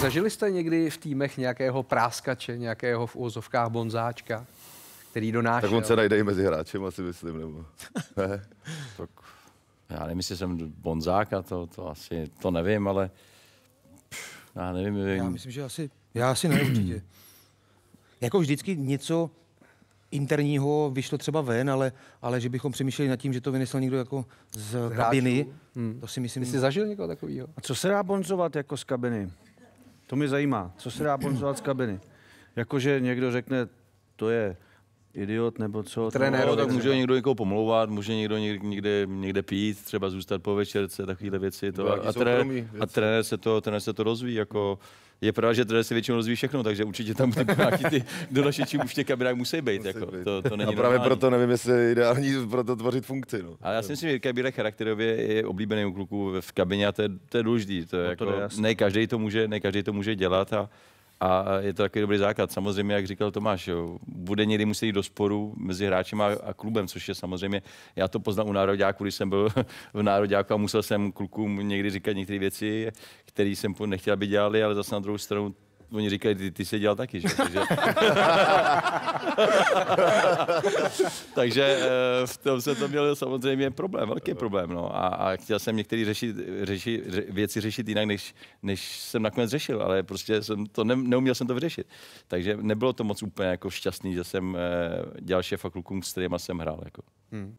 Zažili jste někdy v týmech nějakého práskače, nějakého v úzovkách bonzáčka, který do Tak on se najde i mezi hráčem, asi myslím, nebo ne? tak. Já nevím, jestli jsem bonzáka, to, to asi, to nevím, ale já nevím. Já myslím, že asi, já asi ne určitě. jako vždycky něco, interního vyšlo třeba ven, ale, ale že bychom přemýšleli nad tím, že to vynesl někdo jako z Hráčů. kabiny, hmm. to si myslím... Ty jsi zažil někoho takového? A co se dá bonzovat jako z kabiny? To mě zajímá. Co se dá bonzovat z kabiny? Jakože někdo řekne, to je idiot nebo co. Trenér, tak může někdo někoho pomlouvat, může někdo někde, někde pít, třeba zůstat po večerce, takovéhle věci. To. A, trenér, a trenér, se to, trenér se to rozvíjí. Jako, je pravda, že trenér se většinou rozvíjí všechno, takže určitě tam nějaký ty donošeči už v těch kabinách musí být. Jako, to, to není a právě normální. proto nevím, jestli je ideální to tvořit funkci. No. A já si myslím, že kabíra charakterově je oblíbený u kluků v kabině a to je, to je důležitý. To je no, jako, to ne každý to, může, ne každý to může dělat. A, a je to takový dobrý základ. Samozřejmě, jak říkal Tomáš, jo, bude někdy muset jít do sporu mezi hráčem a, a klubem, což je samozřejmě, já to poznal u Národňáku, když jsem byl v Národňáku a musel jsem klukům někdy říkat některé věci, které jsem nechtěl, aby dělali, ale zase na druhou stranu oni říkají, ty, ty jsi dělal taky, že? Takže, Takže eh, v tom se to měl samozřejmě problém, velký problém. No. A, a chtěl jsem některé řeši, řeši, ře, věci řešit jinak, než, než jsem nakonec řešil, ale prostě jsem to ne, neuměl jsem to vyřešit. Takže nebylo to moc úplně jako šťastný, že jsem eh, dělal šéfa klukům, s kterýma jsem hrál. Jako. Hmm.